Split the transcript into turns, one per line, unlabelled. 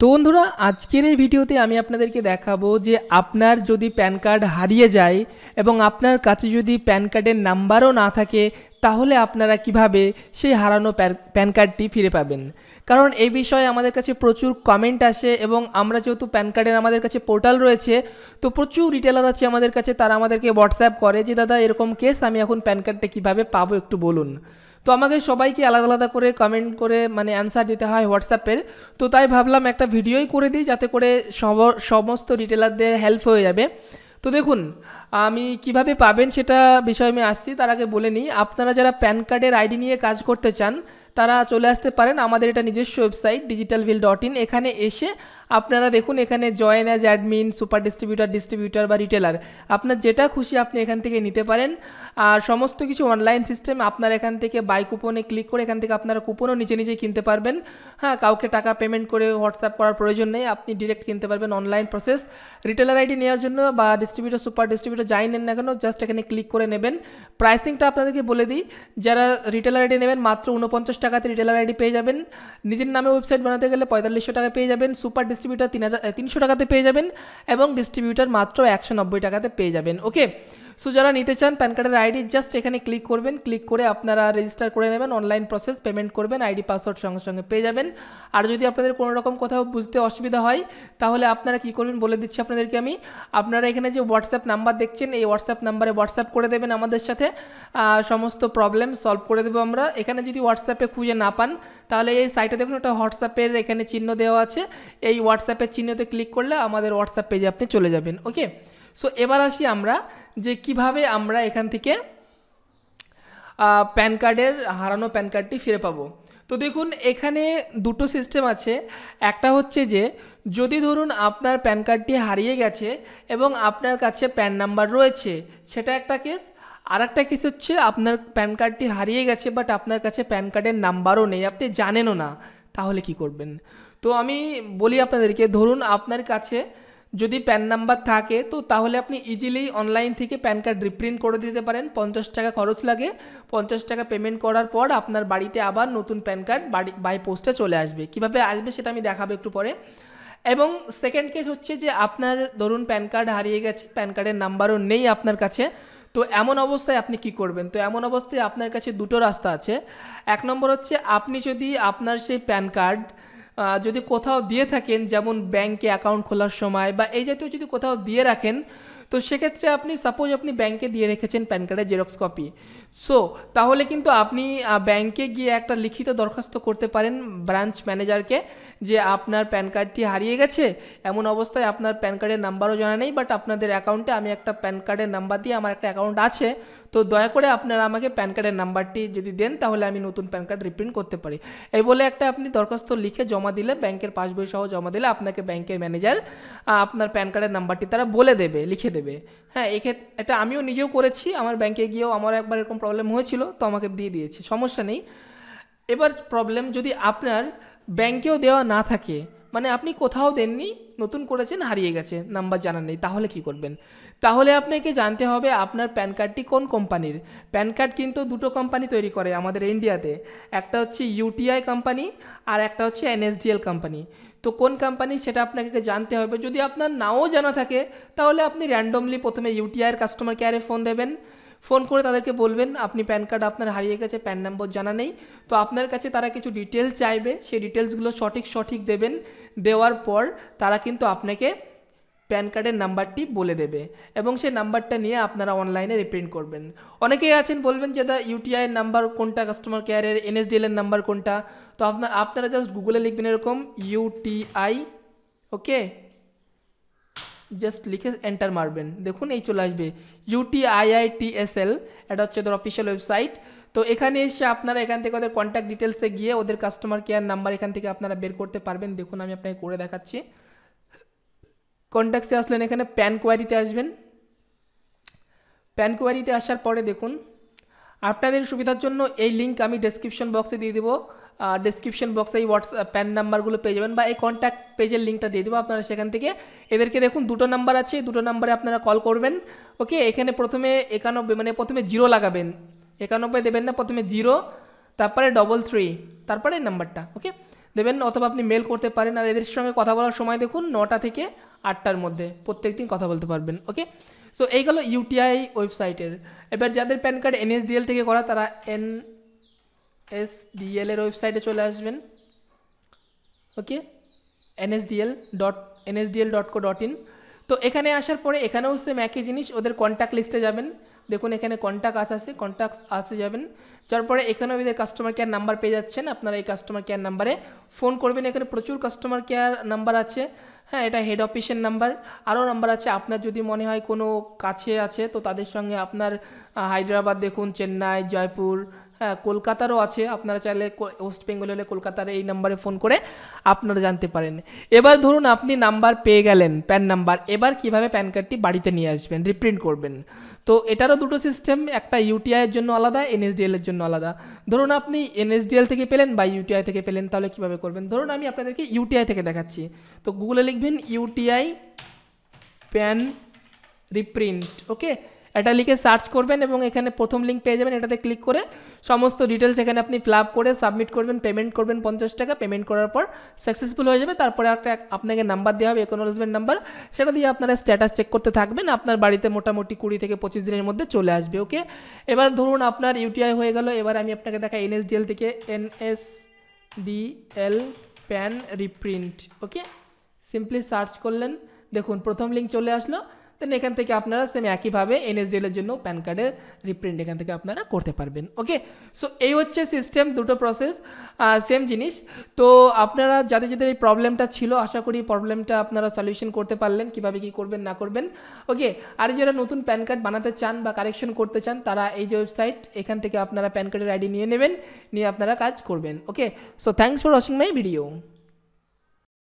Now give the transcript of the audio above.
তো বন্ধুরা আজকের এই ভিডিওতে আমি আপনাদেরকে দেখাবো যে আপনার যদি প্যান কার্ড হারিয়ে যায় এবং আপনার কাছে যদি প্যান কার্ডের নাম্বারও না থাকে তাহলে আপনারা কিভাবে সেই হারানো প্যান কার্ডটি ফিরে পাবেন কারণ এই বিষয়ে আমাদের কাছে প্রচুর কমেন্ট আসে এবং আমরা যেহেতু প্যান কার্ডের আমাদের কাছে পোর্টাল রয়েছে তো প্রচুর রিটেলার আছে আমাদের কাছে তারা আমাদেরকে হোয়াটসঅ্যাপ করে যে দাদা এরকম কেস আমি এখন প্যান কার্ডটা কীভাবে পাবো একটু বলুন তো আমাকে সবাইকে আলাদা আলাদা করে কমেন্ট করে মানে অ্যান্সার দিতে হয় হোয়াটসঅ্যাপের তো তাই ভাবলাম একটা ভিডিওই করে দিই যাতে করে সমস্ত রিটেলারদের হেল্প হয়ে যাবে তো দেখুন আমি কিভাবে পাবেন সেটা বিষয়ে আমি আসছি তার আগে বলে নিই আপনারা যারা প্যান কার্ডের আইডি নিয়ে কাজ করতে চান তারা চলে আসতে পারেন আমাদের এটা নিজস্ব ওয়েবসাইট ডিজিটাল ভিল ডট ইন এখানে এসে আপনারা দেখুন এখানে join as admin super distributor distributor বা রিটেলার আপনার যেটা খুশি আপনি এখান থেকে নিতে পারেন আর সমস্ত কিছু অনলাইন সিস্টেম আপনার এখান থেকে বাই কুপনে ক্লিক করে এখান থেকে আপনারা কুপনও নিচে নিজেই কিনতে পারবেন হ্যাঁ কাউকে টাকা পেমেন্ট করে হোয়াটসঅ্যাপ করার প্রয়োজন নেই আপনি ডিরেক্ট কিনতে পারবেন অনলাইন প্রসেস রিটেলার আইডি নেওয়ার জন্য বা ডিস্ট্রিবিউটার সুপার ডিস্ট্রিবিউটার ওটা যাই নেন না কেন জাস্ট এখানে ক্লিক করে নেবেন প্রাইসিংটা আপনাদেরকে বলে দিই যারা রিটেলার আইডি নেবেন মাত্র উনপঞ্চাশ টাকাতে রিটেলার আইডি পেয়ে যাবেন নিজের নামে ওয়েবসাইট বানাতে গেলে পঁয়তাল্লিশশো টাকা পেয়ে যাবেন সুপার ডিস্ট্রিবিউটার তিন হাজার তিনশো টাকাতে পেয়ে যাবেন এবং ডিস্ট্রিবিউটার মাত্র একশো নব্বই টাকাতে পেয়ে যাবেন ওকে সো যারা নিতে চান প্যান কার্ডের আইডি জাস্ট এখানে ক্লিক করবেন ক্লিক করে আপনারা রেজিস্টার করে নেবেন অনলাইন প্রসেস পেমেন্ট করবেন আইডি পাসওয়ার্ড সঙ্গে সঙ্গে পেয়ে যাবেন আর যদি আপনাদের কোনো রকম কোথাও বুঝতে অসুবিধা হয় তাহলে আপনারা কি করবেন বলে দিচ্ছি আপনাদেরকে আমি আপনারা এখানে যে হোয়াটসঅ্যাপ নাম্বার দেখছেন এই হোয়াটসঅ্যাপ নাম্বারে হোয়াটসঅ্যাপ করে দেবেন আমাদের সাথে সমস্ত প্রবলেম সলভ করে দেবো আমরা এখানে যদি হোয়াটসঅ্যাপে খুঁজে না পান তাহলে এই সাইটে দেখুন একটা হোয়াটসঅ্যাপের এখানে চিহ্ন দেওয়া আছে এই হোয়াটসঅ্যাপের চিহ্নতে ক্লিক করলে আমাদের হোয়াটসঅ্যাপ পেজে আপনি চলে যাবেন ওকে সো এবার আসি আমরা যে কিভাবে আমরা এখান থেকে প্যান কার্ডের হারানো প্যান কার্ডটি ফিরে পাবো তো দেখুন এখানে দুটো সিস্টেম আছে একটা হচ্ছে যে যদি ধরুন আপনার প্যান কার্ডটি হারিয়ে গেছে এবং আপনার কাছে প্যান নাম্বার রয়েছে সেটা একটা কেস আর একটা কেস হচ্ছে আপনার প্যান কার্ডটি হারিয়ে গেছে বাট আপনার কাছে প্যান কার্ডের নাম্বারও নেই আপনি জানেনও না তাহলে কি করবেন তো আমি বলি আপনাদেরকে ধরুন আপনার কাছে যদি প্যান নাম্বার থাকে তো তাহলে আপনি ইজিলি অনলাইন থেকে প্যান কার্ড রিপ্রিন্ট করে দিতে পারেন পঞ্চাশ টাকা খরচ লাগে পঞ্চাশ টাকা পেমেন্ট করার পর আপনার বাড়িতে আবার নতুন প্যান কার্ড বাড়ি বাই পোস্টে চলে আসবে কিভাবে আসবে সেটা আমি দেখাবো একটু পরে এবং সেকেন্ড কেস হচ্ছে যে আপনার ধরুন প্যান কার্ড হারিয়ে গেছে প্যান কার্ডের নাম্বারও নেই আপনার কাছে তো এমন অবস্থায় আপনি কি করবেন তো এমন অবস্থায় আপনার কাছে দুটো রাস্তা আছে এক নম্বর হচ্ছে আপনি যদি আপনার সেই প্যান কার্ড যদি কোথাও দিয়ে থাকেন যেমন ব্যাংকে অ্যাকাউন্ট খোলার সময় বা এই জাতীয় যদি কোথাও দিয়ে রাখেন তো সেক্ষেত্রে আপনি সাপোজ আপনি ব্যাংকে দিয়ে রেখেছেন প্যান কার্ডের জেরক্স কপি সো তাহলে কিন্তু আপনি ব্যাংকে গিয়ে একটা লিখিত দরখাস্ত করতে পারেন ব্রাঞ্চ ম্যানেজারকে যে আপনার প্যান কার্ডটি হারিয়ে গেছে এমন অবস্থায় আপনার প্যান কার্ডের নাম্বারও জানা নেই বাট আপনাদের অ্যাকাউন্টে আমি একটা প্যান কার্ডের নাম্বার দিয়ে আমার একটা অ্যাকাউন্ট আছে তো দয়া করে আপনারা আমাকে প্যান কার্ডের নাম্বারটি যদি দেন তাহলে আমি নতুন প্যান কার্ড রিপ্রিন্ট করতে পারি এই বলে একটা আপনি দরখাস্ত লিখে জমা দিলে ব্যাংকের পাসবই সহ জমা দিলে আপনাকে ব্যাংকের ম্যানেজার আপনার প্যান কার্ডের নাম্বারটি তারা বলে দেবে লিখে দেবে দেবে হ্যাঁ এক্ষেত্রে এটা আমিও নিজেও করেছি আমার ব্যাংকে গিয়েও আমার একবার এরকম প্রবলেম হয়েছিল তো আমাকে দিয়ে দিয়েছে সমস্যা নেই এবার প্রবলেম যদি আপনার ব্যাংকেও দেওয়া না থাকে মানে আপনি কোথাও দেননি নতুন করেছেন হারিয়ে গেছে নাম্বার জানা নেই তাহলে কি করবেন তাহলে আপনাকে জানতে হবে আপনার প্যান কার্ডটি কোন কোম্পানির প্যান কার্ড কিন্তু দুটো কোম্পানি তৈরি করে আমাদের ইন্ডিয়াতে একটা হচ্ছে ইউটিআই কোম্পানি আর একটা হচ্ছে এনএসডিএল কোম্পানি তো কোন কোম্পানি সেটা আপনাকে জানতে হবে যদি আপনার নাও জানা থাকে তাহলে আপনি র্যান্ডমলি প্রথমে ইউটিআইয়ের কাস্টমার কেয়ারে ফোন দেবেন ফোন করে তাদেরকে বলবেন আপনি প্যান কার্ড আপনার হারিয়ে গেছে প্যান নম্বর জানা নেই তো আপনার কাছে তারা কিছু ডিটেলস চাইবে সেই ডিটেলসগুলো সঠিক সঠিক দেবেন দেওয়ার পর তারা কিন্তু আপনাকে প্যান কার্ডের নাম্বারটি বলে দেবে এবং সেই নাম্বারটা নিয়ে আপনারা অনলাইনে রিপ্রিন্ট করবেন অনেকেই আছেন বলবেন যে দা ইউটিআইয়ের নাম্বার কোনটা কাস্টমার কেয়ারের এনএসডিএলের নাম্বার কোনটা তো আপনারা জাস্ট গুগলে লিখবেন এরকম ইউটিআই ওকে জাস্ট লিখে এন্টার মারবেন দেখুন এই চলে আসবে ইউটিআইআইটিএসএল এটা হচ্ছে ওদের অফিসিয়াল ওয়েবসাইট তো এখানে এসে আপনারা এখান থেকে ওদের কন্ট্যাক্ট ডিটেলসে গিয়ে ওদের কাস্টমার কেয়ার নাম্বার এখান থেকে আপনারা বের করতে পারবেন দেখুন আমি আপনাকে করে দেখাচ্ছি কন্ট্যাক্টসে আসলেন এখানে প্যান কোয়ারিতে আসবেন প্যান কোয়ারিতে আসার পরে দেখুন আপনাদের সুবিধার জন্য এই লিঙ্ক আমি ডেসক্রিপশন বক্সে দিয়ে দেবো ডিসক্রিপশন বক্সে এই হোয়াটসঅ্যাপ প্যান নাম্বারগুলো পেয়ে যাবেন বা এই কন্ট্যাক্ট পেজের লিঙ্কটা দিয়ে দেবো আপনারা সেখান থেকে এদেরকে দেখুন দুটো নাম্বার আছে দুটো নাম্বারে আপনারা কল করবেন ওকে এখানে প্রথমে একানব্বই মানে প্রথমে জিরো লাগাবেন একানব্বই দেবেন না প্রথমে জিরো তারপরে ডবল থ্রি তারপরে নাম্বারটা ওকে দেবেন অথবা আপনি মেল করতে পারেন আর এদের সঙ্গে কথা বলার সময় দেখুন নটা থেকে আটটার মধ্যে প্রত্যেক দিন কথা বলতে পারবেন ওকে সো এই গেল ইউটিআই ওয়েবসাইটের এবার যাদের প্যান কার্ড এনএসডিএল থেকে করা তারা এন এস ডিএল এর ওয়েবসাইটে চলে আসবেন okay NSDL dot NSDL dot co dot in তো এখানে আসার পরে এখানেও সেম একই জিনিস ওদের কন্ট্যাক্ট লিস্টে যাবেন দেখুন এখানে কন্ট্যাক্ট আছে আছে কন্ট্যাক্ট আসে যাবেন যার পরে এখানেও এদের কাস্টমার কেয়ার নাম্বার পেয়ে যাচ্ছেন আপনারা এই কাস্টমার কেয়ার নাম্বারে ফোন করবেন এখানে প্রচুর কাস্টমার কেয়ার নাম্বার আছে হ্যাঁ এটা হেড অফিসের নাম্বার আরও নাম্বার আছে আপনার যদি মনে হয় কোনো কাছে আছে তো তাদের সঙ্গে আপনার হায়দ্রাবাদ দেখুন চেন্নাই জয়পুর হ্যাঁ কলকাতারও আছে আপনারা চাইলে ওয়েস্ট বেঙ্গল হলে কলকাতার এই নাম্বারে ফোন করে আপনারা জানতে পারেন এবার ধরুন আপনি নাম্বার পেয়ে গেলেন প্যান নাম্বার এবার কিভাবে প্যান কার্ডটি বাড়িতে নিয়ে আসবেন রিপ্রিন্ট করবেন তো এটারও দুটো সিস্টেম একটা ইউটিআইয়ের জন্য আলাদা এনএসডিএল এর জন্য আলাদা ধরুন আপনি এনএসডিএল থেকে পেলেন বা ইউটিআই থেকে পেলেন তাহলে কিভাবে করবেন ধরুন আমি আপনাদেরকে ইউটিআই থেকে দেখাচ্ছি তো গুগলে লিখবেন ইউটিআই প্যান রিপ্রিন্ট ওকে এটা লিখে সার্চ করবেন এবং এখানে প্রথম লিঙ্ক পেয়ে যাবেন এটাতে ক্লিক করে সমস্ত ডিটেলস এখানে আপনি ফিল করে সাবমিট করবেন পেমেন্ট করবেন পঞ্চাশ টাকা পেমেন্ট করার পর সাকসেসফুল হয়ে যাবে তারপরে একটা আপনাকে নাম্বার দেওয়া হবে একনোলজমেন্ট নাম্বার সেটা দিয়ে আপনারা স্ট্যাটাস চেক করতে থাকবেন আপনার বাড়িতে মোটামুটি কুড়ি থেকে পঁচিশ দিনের মধ্যে চলে আসবে ওকে এবার ধরুন আপনার ইউটিআই হয়ে গেল এবার আমি আপনাকে দেখা এনএসডিএল থেকে NSDL pan reprint okay simply search করলেন দেখুন প্রথম লিঙ্ক চলে আসলো দেন এখান থেকে আপনারা সেম একইভাবে এনএসডিএলের জন্য প্যান কার্ডের রিপ্রিন্ট এখান থেকে আপনারা করতে পারবেন ওকে সো এই হচ্ছে সিস্টেম দুটো প্রসেস সেম জিনিস তো আপনারা যাদের যাদের এই প্রবলেমটা ছিল আশা করি প্রবলেমটা আপনারা সলিউশন করতে পারলেন কিভাবে কি করবেন না করবেন ওকে আর যারা নতুন প্যান কার্ড বানাতে চান বা কারেকশন করতে চান তারা এই যে ওয়েবসাইট এখান থেকে আপনারা প্যান কার্ডের আইডি নিয়ে নেবেন নিয়ে আপনারা কাজ করবেন okay so thanks for watching my video